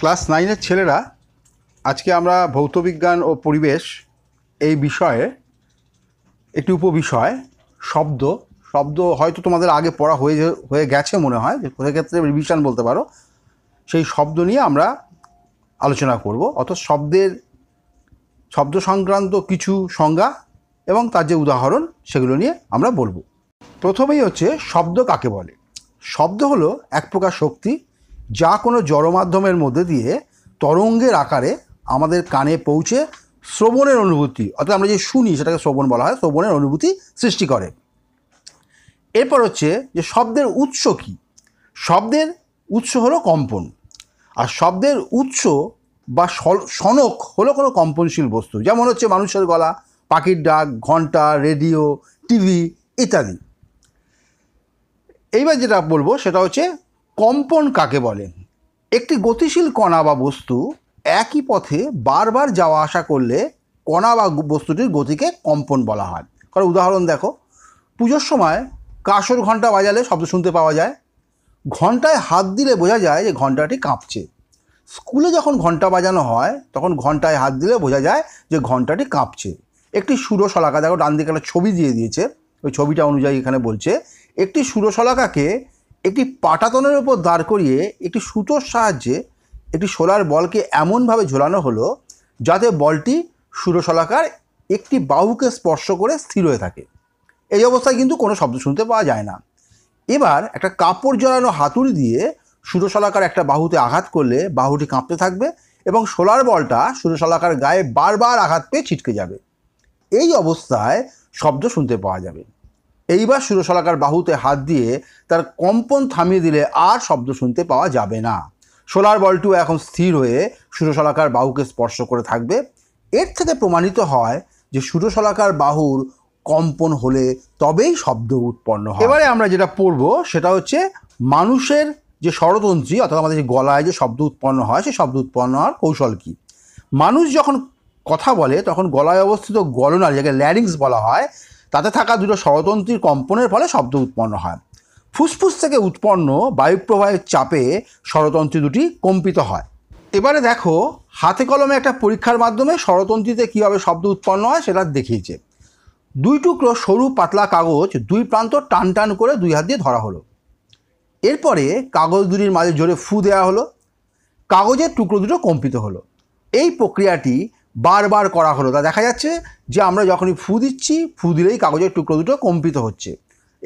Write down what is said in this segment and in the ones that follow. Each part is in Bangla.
ক্লাস নাইনের ছেলেরা আজকে আমরা ভৌতবিজ্ঞান ও পরিবেশ এই বিষয়ে একটি উপবিষয় শব্দ শব্দ হয়তো তোমাদের আগে পড়া হয়ে হয়ে গেছে মনে হয় যে ক্ষেত্রে রিভিশন বলতে পারো সেই শব্দ নিয়ে আমরা আলোচনা করব অর্থ শব্দের শব্দ সংক্রান্ত কিছু সংজ্ঞা এবং তার যে উদাহরণ সেগুলো নিয়ে আমরা বলবো প্রথমেই হচ্ছে শব্দ কাকে বলে শব্দ হলো এক প্রকার শক্তি যা কোনো জড়মাধ্যমের মধ্যে দিয়ে তরঙ্গের আকারে আমাদের কানে পৌঁছে শ্রবণের অনুভূতি অর্থাৎ আমরা যে শুনি সেটাকে শ্রবণ বলা হয় শ্রবণের অনুভূতি সৃষ্টি করে এরপর হচ্ছে যে শব্দের উৎস কী শব্দের উৎস হলো কম্পন আর শব্দের উৎস বা সনক হলো কোনো কম্পনশীল বস্তু যেমন হচ্ছে মানুষের গলা পাখির ডাক ঘন্টা রেডিও টিভি ইত্যাদি এইবার যেটা বলবো সেটা হচ্ছে কম্পন কাকে বলে একটি গতিশীল কণা বা বস্তু একই পথে বারবার যাওয়া আসা করলে কণা বা বস্তুটির গতিকে কম্পন বলা হয় কারণ উদাহরণ দেখো পুজোর সময় কাঁসর ঘন্টা বাজালে শব্দ শুনতে পাওয়া যায় ঘন্টায় হাত দিলে বোঝা যায় যে ঘন্টাটি কাঁপছে স্কুলে যখন ঘন্টা বাজানো হয় তখন ঘন্টায় হাত দিলে বোঝা যায় যে ঘন্টাটি কাঁপছে একটি সুরশলাকা দেখো ডান দিকে একটা ছবি দিয়ে দিয়েছে ওই ছবিটা অনুযায়ী এখানে বলছে একটি সুরশলাকাকে একটি পাটাতনের উপর দাঁড় করিয়ে একটি সুতোর সাহায্যে একটি সোলার বলকে এমনভাবে ঝোলানো হলো যাতে বলটি সুরশলাকার একটি বাহুকে স্পর্শ করে স্থির হয়ে থাকে এই অবস্থায় কিন্তু কোনো শব্দ শুনতে পাওয়া যায় না এবার একটা কাপড় জড়ানো হাতুড়ি দিয়ে সুরশলাকার একটা বাহুতে আঘাত করলে বাহুটি কাঁপতে থাকবে এবং সোলার বলটা সুরশলাকার গায়ে বারবার আঘাত পেয়ে ছিটকে যাবে এই অবস্থায় শব্দ শুনতে পাওয়া যাবে এইবার সুরশলাকার বাহুতে হাত দিয়ে তার কম্পন থামিয়ে দিলে আর শব্দ শুনতে পাওয়া যাবে না সোলার বলটিও এখন স্থির হয়ে সুরশলাকার বাহুকে স্পর্শ করে থাকবে এর থেকে প্রমাণিত হয় যে সুরশলাকার বাহুর কম্পন হলে তবেই শব্দ উৎপন্ন হয় এবারে আমরা যেটা পড়ব সেটা হচ্ছে মানুষের যে স্বরতন্ত্রী অর্থাৎ আমাদের যে গলায় যে শব্দ উৎপন্ন হয় সেই শব্দ উৎপন্ন হওয়ার কৌশল কী মানুষ যখন কথা বলে তখন গলায় অবস্থিত গলনার যাকে ল্যারিংস বলা হয় তাতে থাকা দুটো স্বরতন্ত্রীর কম্পনের ফলে শব্দ উৎপন্ন হয় ফুসফুস থেকে উৎপন্ন বায়ুপ্রবাহের চাপে স্বরতন্ত্রী দুটি কম্পিত হয় এবারে দেখো হাতে কলমে একটা পরীক্ষার মাধ্যমে স্বরতন্ত্রীতে কীভাবে শব্দ উৎপন্ন হয় সেটা দেখিয়েছে দুই টুকরো সরু পাতলা কাগজ দুই প্রান্ত টান টান করে দুই হাত দিয়ে ধরা হলো এরপরে কাগজ দুটির মাঝে জোরে ফু দেওয়া হলো কাগজের টুকরো দুটো কম্পিত হলো এই প্রক্রিয়াটি বারবার করা হলো তা দেখা যাচ্ছে যে আমরা যখনই ফু দিচ্ছি ফু দিলেই কাগজের টুকরো দুটো কম্পিত হচ্ছে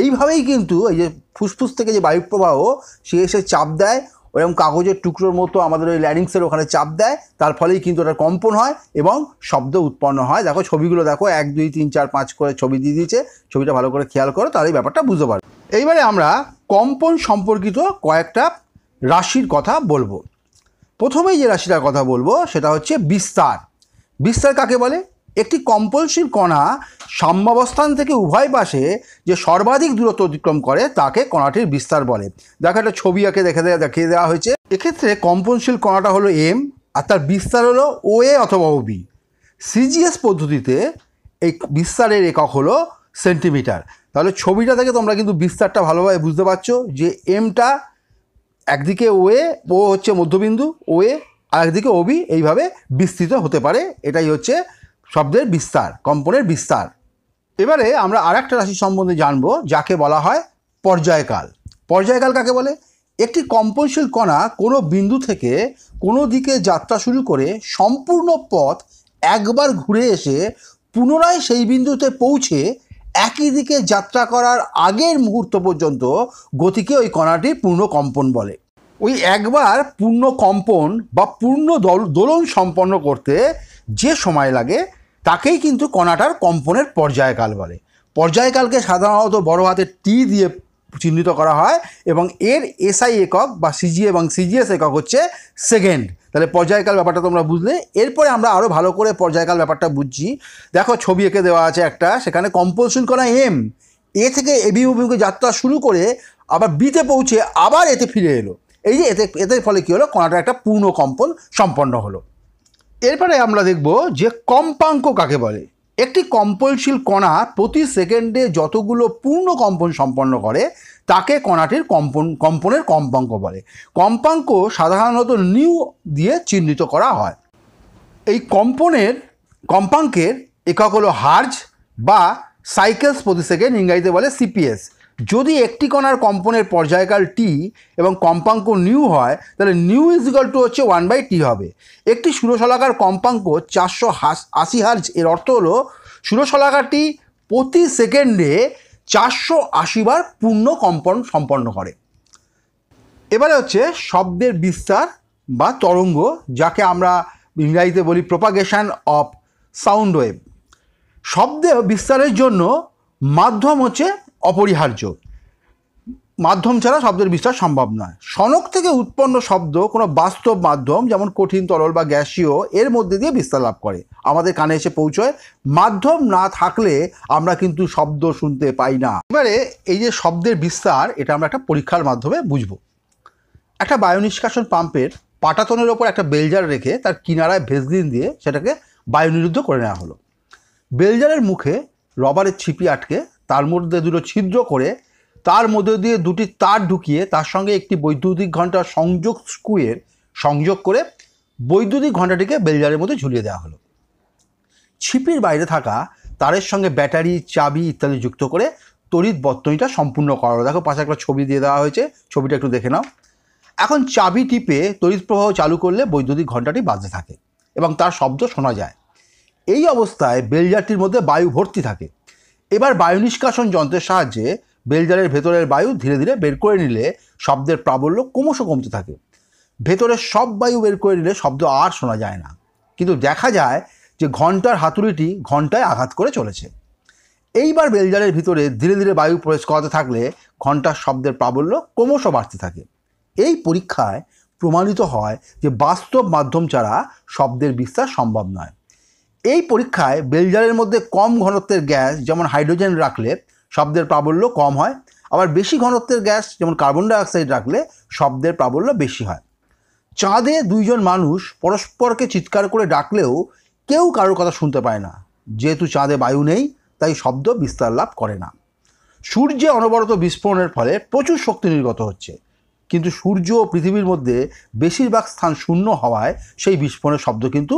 এইভাবেই কিন্তু এই যে ফুসফুস থেকে যে বায়ু প্রবাহ সে এসে চাপ দেয় ওরকম কাগজের টুকরোর মতো আমাদের ওই ল্যারিংসের ওখানে চাপ দেয় তার ফলেই কিন্তু ওটা কম্পন হয় এবং শব্দ উৎপন্ন হয় দেখো ছবিগুলো দেখো এক দুই তিন চার পাঁচ করে ছবি দিয়ে দিয়েছে ছবিটা ভালো করে খেয়াল করো তাহলে ব্যাপারটা বুঝতে পারবে এইবারে আমরা কম্পন সম্পর্কিত কয়েকটা রাশির কথা বলবো প্রথমেই যে রাশিটার কথা বলবো সেটা হচ্ছে বিস্তার বিস্তার কাকে বলে একটি কম্পলসিভ কণা সাম্যাবস্থান থেকে উভয় পাশে যে সর্বাধিক দূরত্ব অতিক্রম করে তাকে কণাটির বিস্তার বলে দেখো একটা ছবি আঁকে দেখে দেওয়া দেখিয়ে দেওয়া হয়েছে এক্ষেত্রে কম্পনশীল কণাটা হলো এম আর তার বিস্তার হলো ও এ অথবা ও বি সিজিএস পদ্ধতিতে এই বিস্তারের একক হলো সেন্টিমিটার তাহলে ছবিটা থেকে তোমরা কিন্তু বিস্তারটা ভালোভাবে বুঝতে পারছো যে এমটা একদিকে ওয়ে ও হচ্ছে মধ্যবিন্দু ওয়ে আর একদিকে অবি এইভাবে বিস্তৃত হতে পারে এটাই হচ্ছে শব্দের বিস্তার কম্পনের বিস্তার এবারে আমরা আর একটা রাশি সম্বন্ধে জানব যাকে বলা হয় পর্যায়কাল পর্যায়কাল কাকে বলে একটি কম্পনশীল কণা কোনো বিন্দু থেকে কোনো দিকে যাত্রা শুরু করে সম্পূর্ণ পথ একবার ঘুরে এসে পুনরায় সেই বিন্দুতে পৌঁছে একই দিকে যাত্রা করার আগের মুহূর্ত পর্যন্ত গতিকে ওই কণাটি পূর্ণ কম্পন বলে ওই একবার পূর্ণ কম্পন বা পূর্ণ দল দোলন সম্পন্ন করতে যে সময় লাগে তাকেই কিন্তু কণাটার কম্পনের পর্যায়কাল বলে পর্যায়কালকে সাধারণত বড় হাতে টি দিয়ে চিহ্নিত করা হয় এবং এর এসআই একক বা সিজি এবং সিজিএস একক হচ্ছে সেকেন্ড তাহলে পর্যায়কাল ব্যাপারটা তোমরা বুঝলে এরপরে আমরা আরও ভালো করে পর্যায়কাল ব্যাপারটা বুঝছি দেখো ছবি এঁকে দেওয়া আছে একটা সেখানে কম্পোজিশন করা এম এ থেকে এবি অভিমুখে যাত্রা শুরু করে আবার বিতে পৌঁছে আবার এতে ফিরে এলো এই যে এতে এদের ফলে কী হলো কণাটা একটা পূর্ণ কম্পন সম্পন্ন হলো এরপরে আমরা দেখব যে কম্পাঙ্ক কাকে বলে একটি কম্পনশীল কণা প্রতি সেকেন্ডে যতগুলো পূর্ণ কম্পন সম্পন্ন করে তাকে কণাটির কম্পন কম্পনের কম্পাঙ্ক বলে কম্পাঙ্ক সাধারণত নিউ দিয়ে চিহ্নিত করা হয় এই কম্পনের কম্পাঙ্কের একক হলো হার্জ বা সাইকেলস প্রতি সেকেন্ড ইংরাজিতে বলে সিপিএস যদি একটি কণার কম্পনের পর্যায়কাল টি এবং কম্পাঙ্ক নিউ হয় তাহলে নিউ ইজিক্যাল টু হচ্ছে ওয়ান বাই টি হবে একটি সুরশলাকার কম্পাঙ্ক চারশো আশি হার্জ এর অর্থ হলো সুরশলাকারটি প্রতি সেকেন্ডে চারশো আশিবার পূর্ণ কম্পন সম্পন্ন করে এবারে হচ্ছে শব্দের বিস্তার বা তরঙ্গ যাকে আমরা ইংরাজিতে বলি প্রপাগেশান অফ সাউন্ড ওয়েভ শব্দে বিস্তারের জন্য মাধ্যম হচ্ছে অপরিহার্য মাধ্যম ছাড়া শব্দের বিস্তার সম্ভব নয় সনক থেকে উৎপন্ন শব্দ কোনো বাস্তব মাধ্যম যেমন কঠিন তরল বা গ্যাসীয় এর মধ্যে দিয়ে বিস্তার লাভ করে আমাদের কানে এসে পৌঁছয় মাধ্যম না থাকলে আমরা কিন্তু শব্দ শুনতে পাই না এবারে এই যে শব্দের বিস্তার এটা আমরা একটা পরীক্ষার মাধ্যমে বুঝব একটা বায়ু নিষ্কাশন পাম্পের পাটাতনের ওপর একটা বেলজার রেখে তার কিনারায় ভেজলিন দিয়ে সেটাকে বায়ু নিরুদ্ধ করে নেওয়া হলো বেলজারের মুখে রবারের ছিপি আটকে তার মধ্যে দুটো ছিদ্র করে তার মধ্যে দিয়ে দুটি তার ঢুকিয়ে তার সঙ্গে একটি বৈদ্যুতিক ঘন্টার সংযোগ স্কুয়ের সংযোগ করে বৈদ্যুতিক ঘণ্টাটিকে বেলজারের মধ্যে ঝুলিয়ে দেওয়া হলো ছিপির বাইরে থাকা তারের সঙ্গে ব্যাটারি চাবি ইত্যাদি যুক্ত করে তড়িৎ বর্তনীটা সম্পূর্ণ করা হলো দেখো পাশে একটা ছবি দিয়ে দেওয়া হয়েছে ছবিটা একটু দেখে নাও এখন চাবি টিপে তড়িৎ প্রবাহ চালু করলে বৈদ্যুতিক ঘণ্টাটি বাজতে থাকে এবং তার শব্দ শোনা যায় এই অবস্থায় বেলজারটির মধ্যে বায়ু ভর্তি থাকে এবার বায়ু নিষ্কাশন যন্ত্রের সাহায্যে বেলজালের ভেতরের বায়ু ধীরে ধীরে বের করে নিলে শব্দের প্রাবল্য ক্রমশ কমতে থাকে ভেতরের সব বায়ু বের করে নিলে শব্দ আর শোনা যায় না কিন্তু দেখা যায় যে ঘন্টার হাতুড়িটি ঘন্টায় আঘাত করে চলেছে এইবার বেলজালের ভিতরে ধীরে ধীরে বায়ু প্রবেশ করাতে থাকলে ঘন্টার শব্দের প্রাবল্য ক্রমশ বাড়তে থাকে এই পরীক্ষায় প্রমাণিত হয় যে বাস্তব মাধ্যম ছাড়া শব্দের বিস্তার সম্ভব নয় এই পরীক্ষায় বেলজারের মধ্যে কম ঘনত্বের গ্যাস যেমন হাইড্রোজেন রাখলে শব্দের প্রাবল্য কম হয় আবার বেশি ঘনত্বের গ্যাস যেমন কার্বন ডাইঅক্সাইড রাখলে শব্দের প্রাবল্য বেশি হয় চাঁদে দুইজন মানুষ পরস্পরকে চিৎকার করে ডাকলেও কেউ কারোর কথা শুনতে পায় না যেহেতু চাঁদে বায়ু নেই তাই শব্দ বিস্তার লাভ করে না সূর্যে অনবরত বিস্ফোরণের ফলে প্রচুর শক্তি নির্গত হচ্ছে কিন্তু সূর্য ও পৃথিবীর মধ্যে বেশিরভাগ স্থান শূন্য হওয়ায় সেই বিস্ফোরণের শব্দ কিন্তু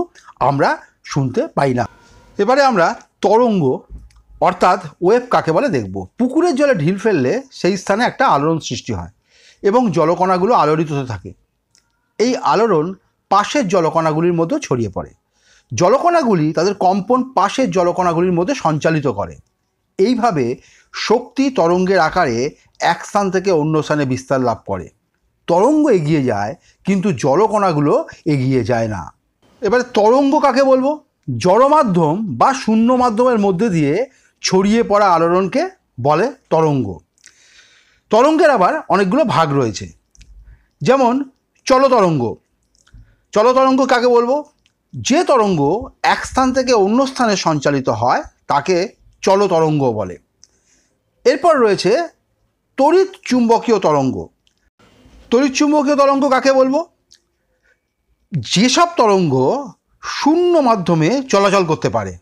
আমরা শুনতে পাই না এবারে আমরা তরঙ্গ অর্থাৎ ওয়েব কাকে বলে দেখব পুকুরের জলে ঢিল ফেললে সেই স্থানে একটা আলোড়ন সৃষ্টি হয় এবং জলকণাগুলো আলোড়িত হতে থাকে এই আলোড়ন পাশের জলকণাগুলির মধ্যে ছড়িয়ে পড়ে জলকণাগুলি তাদের কম্পন পাশের জলকণাগুলির মধ্যে সঞ্চালিত করে এইভাবে শক্তি তরঙ্গের আকারে এক স্থান থেকে অন্য স্থানে বিস্তার লাভ করে তরঙ্গ এগিয়ে যায় কিন্তু জলকণাগুলো এগিয়ে যায় না এবারে তরঙ্গ কাকে বলবো জড় মাধ্যম বা শূন্য মাধ্যমের মধ্যে দিয়ে ছড়িয়ে পড়া আলোড়নকে বলে তরঙ্গ তরঙ্গের আবার অনেকগুলো ভাগ রয়েছে যেমন চলতরঙ্গ চলতরঙ্গ কাকে বলবো যে তরঙ্গ এক স্থান থেকে অন্য স্থানে সঞ্চালিত হয় তাকে চলতরঙ্গ বলে এরপর রয়েছে তড়িৎ চুম্বকীয় তরঙ্গ তড়িৎ চুম্বকীয় তরঙ্গ কাকে বলবো যেসব তরঙ্গ শূন্য মাধ্যমে চলাচল করতে পারে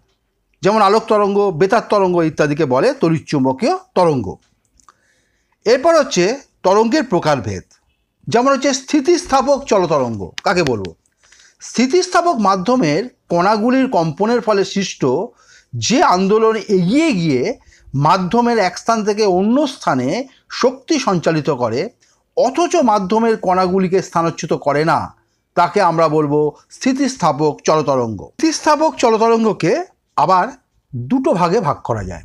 যেমন আলোক তরঙ্গ বেতার তরঙ্গ ইত্যাদিকে বলে তরিচ্চুম্বকীয় তরঙ্গ এরপর হচ্ছে তরঙ্গের প্রকারভেদ যেমন হচ্ছে স্থিতিস্থাপক চলতরঙ্গ কাকে বলবো স্থিতিস্থাপক মাধ্যমের কণাগুলির কম্পনের ফলে সৃষ্ট যে আন্দোলন এগিয়ে গিয়ে মাধ্যমের এক স্থান থেকে অন্য স্থানে শক্তি সঞ্চালিত করে অথচ মাধ্যমের কণাগুলিকে স্থানচ্যুত করে না তাকে আমরা বলবো স্থিতিস্থাপক চলতরঙ্গ স্থিতিস্থাপক চলতরঙ্গকে আবার দুটো ভাগে ভাগ করা যায়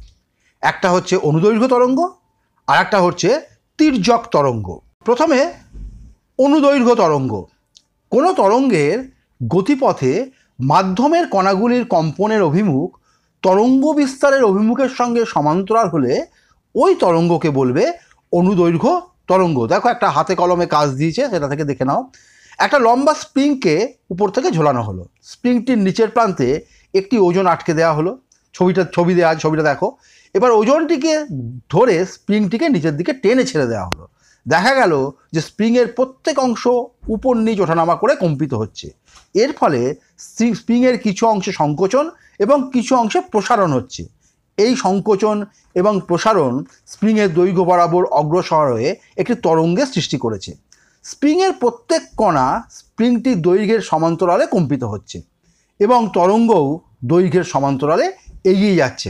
একটা হচ্ছে অনুদৈর্ঘ্য তরঙ্গ আর একটা হচ্ছে তির্যক তরঙ্গ প্রথমে অনুদৈর্ঘ্য তরঙ্গ কোনো তরঙ্গের গতিপথে মাধ্যমের কণাগুলির কম্পনের অভিমুখ তরঙ্গ বিস্তারের অভিমুখের সঙ্গে সমান্তরাল হলে ওই তরঙ্গকে বলবে অনুদৈর্ঘ্য তরঙ্গ দেখো একটা হাতে কলমে কাজ দিয়েছে সেটা থেকে দেখে নাও একটা লম্বা স্প্রিংকে উপর থেকে ঝোলানো হলো স্প্রিংটির নিচের প্রান্তে একটি ওজন আটকে দেওয়া হলো ছবিটা ছবি দেওয়া ছবিটা দেখো এবার ওজনটিকে ধরে স্প্রিংটিকে নিচের দিকে টেনে ছেড়ে দেওয়া হলো দেখা গেল যে স্প্রিংয়ের প্রত্যেক অংশ উপর নিচ ওঠানামা করে কম্পিত হচ্ছে এর ফলে স্প্রিংয়ের কিছু অংশে সংকোচন এবং কিছু অংশে প্রসারণ হচ্ছে এই সংকোচন এবং প্রসারণ স্প্রিংয়ের দৈর্ঘ্য বরাবর অগ্রসর হয়ে একটি তরঙ্গের সৃষ্টি করেছে স্প্রিংয়ের প্রত্যেক কণা স্প্রিংটি দৈর্ঘ্যের সমান্তরালে কম্পিত হচ্ছে এবং তরঙ্গও দৈর্ঘ্যের সমান্তরালে এগিয়ে যাচ্ছে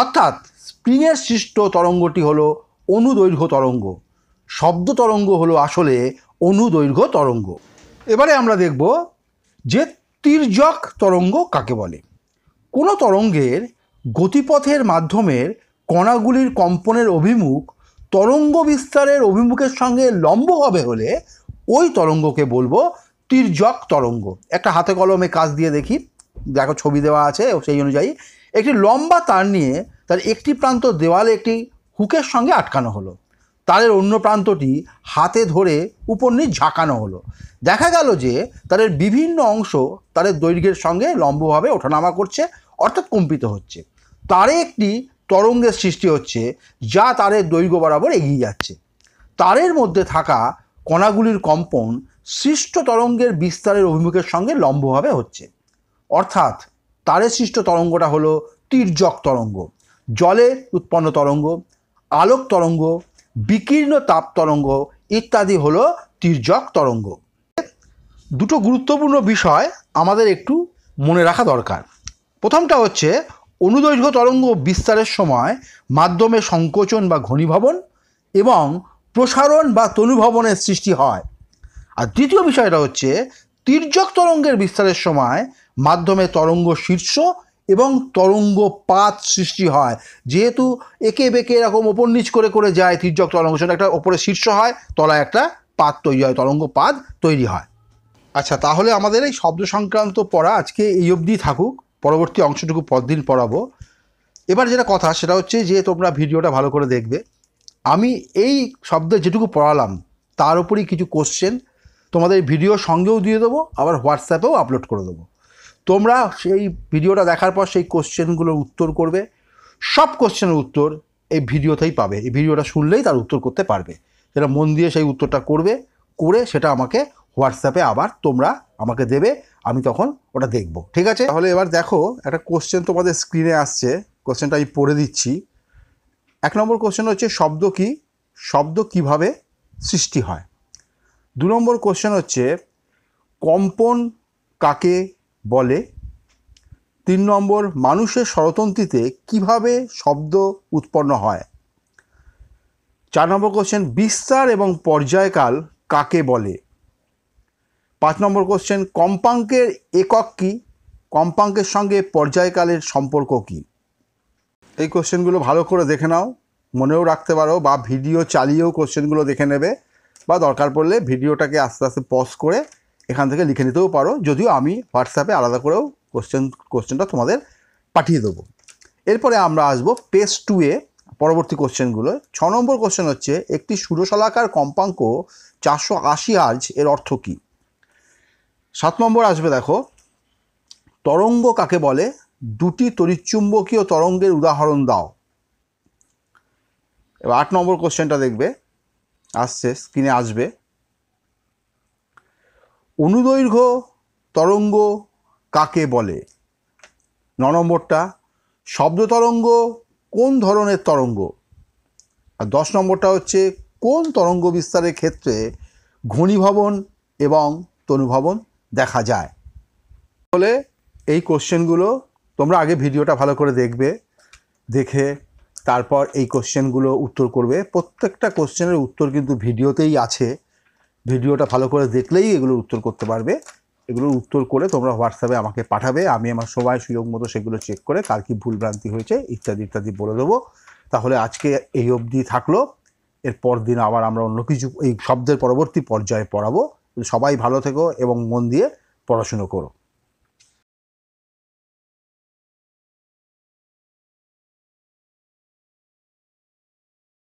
অর্থাৎ স্প্রিংয়ের সৃষ্ট তরঙ্গটি হলো অনুদৈর্ঘ্য তরঙ্গ শব্দ তরঙ্গ হলো আসলে অনুদৈর্ঘ্য তরঙ্গ এবারে আমরা দেখব যে তির্যক তরঙ্গ কাকে বলে কোনো তরঙ্গের গতিপথের মাধ্যমের কণাগুলির কম্পনের অভিমুখ তরঙ্গ বিস্তারের অভিমুখের সঙ্গে লম্ব হবে হলে ওই তরঙ্গকে বলবো তির্যক তরঙ্গ একটা হাতে কলমে কাজ দিয়ে দেখি দেখো ছবি দেওয়া আছে সেই অনুযায়ী একটি লম্বা তার নিয়ে তার একটি প্রান্ত দেওয়ালে একটি হুকের সঙ্গে আটকানো হলো তারের অন্য প্রান্তটি হাতে ধরে উপর নিয়ে ঝাঁকানো হলো দেখা গেল যে তাদের বিভিন্ন অংশ তাদের দৈর্ঘ্যের সঙ্গে লম্বভাবে ওঠানামা করছে অর্থাৎ কম্পিত হচ্ছে তারে একটি তরঙ্গের সৃষ্টি হচ্ছে যা তারের দৈর্ঘ্য বরাবর এগিয়ে যাচ্ছে তারের মধ্যে থাকা কণাগুলির কম্পন সৃষ্ট তরঙ্গের বিস্তারের অভিমুখের সঙ্গে লম্বভাবে হচ্ছে অর্থাৎ তারের সৃষ্ট তরঙ্গটা হলো তীর্যক তরঙ্গ জলে উৎপন্ন তরঙ্গ আলোক তরঙ্গ বিকীর্ণ তাপ তরঙ্গ ইত্যাদি হলো তীর্যক তরঙ্গ দুটো গুরুত্বপূর্ণ বিষয় আমাদের একটু মনে রাখা দরকার প্রথমটা হচ্ছে অনুদৈর্ঘ্য তরঙ্গ বিস্তারের সময় মাধ্যমে সংকোচন বা ঘনীভবন এবং প্রসারণ বা তনুভবনের সৃষ্টি হয় আর দ্বিতীয় বিষয়টা হচ্ছে তির্যক তরঙ্গের বিস্তারের সময় মাধ্যমে তরঙ্গ শীর্ষ এবং তরঙ্গ পাত সৃষ্টি হয় যেহেতু একে বেঁকে এরকম ওপর নিচ করে করে যায় তির্যক তরঙ্গ সেটা একটা ওপরে শীর্ষ হয় তলায় একটা পাত তৈরি হয় তরঙ্গ পাত তৈরি হয় আচ্ছা তাহলে আমাদের এই শব্দ সংক্রান্ত পড়া আজকে এই অবধি থাকুক পরবর্তী অংশটুকু পরদিন পড়াবো এবার যেটা কথা সেটা হচ্ছে যে তোমরা ভিডিওটা ভালো করে দেখবে আমি এই শব্দ যেটুকু পড়ালাম তার উপরই কিছু কোশ্চেন তোমাদের ভিডিও সঙ্গেও দিয়ে দেবো আবার হোয়াটসঅ্যাপেও আপলোড করে দেবো তোমরা সেই ভিডিওটা দেখার পর সেই কোশ্চেনগুলোর উত্তর করবে সব কোশ্চেনের উত্তর এই ভিডিওতেই পাবে এই ভিডিওটা শুনলেই তার উত্তর করতে পারবে সেটা মন দিয়ে সেই উত্তরটা করবে করে সেটা আমাকে হোয়াটসঅ্যাপে আবার তোমরা আমাকে দেবে আমি তখন ওটা দেখব ঠিক আছে তাহলে এবার দেখো একটা কোশ্চেন তোমাদের স্ক্রিনে আসছে কোশ্চেনটা আমি পড়ে দিচ্ছি এক নম্বর কোশ্চেন হচ্ছে শব্দ কি শব্দ কিভাবে সৃষ্টি হয় দু নম্বর কোশ্চেন হচ্ছে কম্পন কাকে বলে তিন নম্বর মানুষের স্বরতন্ত্রীতে কিভাবে শব্দ উৎপন্ন হয় চার নম্বর কোশ্চেন বিস্তার এবং পর্যায়কাল কাকে বলে পাঁচ নম্বর কোশ্চেন কম্পাঙ্কের একক কী কম্পাঙ্কের সঙ্গে পর্যায়কালের সম্পর্ক কী এই কোশ্চেনগুলো ভালো করে দেখে নাও মনেও রাখতে পারো বা ভিডিও চালিয়েও কোশ্চেনগুলো দেখে নেবে বা দরকার পড়লে ভিডিওটাকে আস্তে আস্তে পজ করে এখান থেকে লিখে নিতেও পারো যদিও আমি হোয়াটসঅ্যাপে আলাদা করেও কোশ্চেন কোশ্চেনটা তোমাদের পাঠিয়ে দেবো এরপরে আমরা আসবো পেজ টু এ পরবর্তী কোশ্চেনগুলো ছ নম্বর কোশ্চেন হচ্ছে একটি সুরশলাকার কম্পাঙ্ক চারশো আশি আর্জ এর অর্থ কী সাত নম্বর আসবে দেখো তরঙ্গ কাকে বলে দুটি তরিচুম্বকীয় তরঙ্গের উদাহরণ দাও এবার আট নম্বর কোশ্চেনটা দেখবে আসছে স্ক্রিনে আসবে অনুদৈর্ঘ্য তরঙ্গ কাকে বলে ন নম্বরটা শব্দ তরঙ্গ কোন ধরনের তরঙ্গ আর দশ নম্বরটা হচ্ছে কোন তরঙ্গ বিস্তারের ক্ষেত্রে ঘনীভবন এবং তনুভবন দেখা যায় বলে এই কোশ্চেনগুলো তোমরা আগে ভিডিওটা ভালো করে দেখবে দেখে তারপর এই কোশ্চেনগুলো উত্তর করবে প্রত্যেকটা কোশ্চেনের উত্তর কিন্তু ভিডিওতেই আছে ভিডিওটা ভালো করে দেখলেই এগুলোর উত্তর করতে পারবে এগুলোর উত্তর করে তোমরা হোয়াটসঅ্যাপে আমাকে পাঠাবে আমি আমার সময় সুযোগ মতো সেগুলো চেক করে কার কী ভুলভ্রান্তি হয়েছে ইত্যাদি ইত্যাদি বলে দেবো তাহলে আজকে এই অবধি থাকলো এরপর দিন আবার আমরা অন্য কিছু এই শব্দের পরবর্তী পর্যায়ে পড়াবো সবাই ভালো থেকো এবং মন দিয়ে পড়াশুনো করো